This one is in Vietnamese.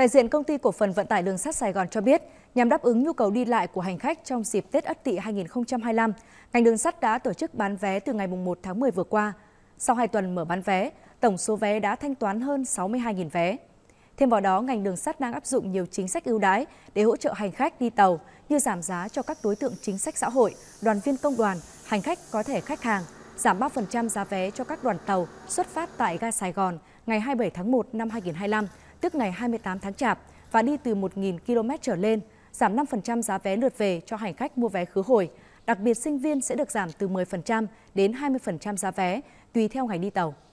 Đại diện công ty cổ phần vận tải đường sắt Sài Gòn cho biết, nhằm đáp ứng nhu cầu đi lại của hành khách trong dịp Tết Ất Tỵ 2025, ngành đường sắt đã tổ chức bán vé từ ngày 1 tháng 10 vừa qua. Sau 2 tuần mở bán vé, tổng số vé đã thanh toán hơn 62.000 vé. Thêm vào đó, ngành đường sắt đang áp dụng nhiều chính sách ưu đãi để hỗ trợ hành khách đi tàu như giảm giá cho các đối tượng chính sách xã hội, đoàn viên công đoàn, hành khách có thể khách hàng, giảm 3% giá vé cho các đoàn tàu xuất phát tại ga Sài Gòn ngày 27 tháng 1 năm 2025 tức ngày 28 tháng Chạp và đi từ 1.000 km trở lên, giảm 5% giá vé lượt về cho hành khách mua vé khứ hồi. Đặc biệt sinh viên sẽ được giảm từ 10% đến 20% giá vé, tùy theo ngày đi tàu.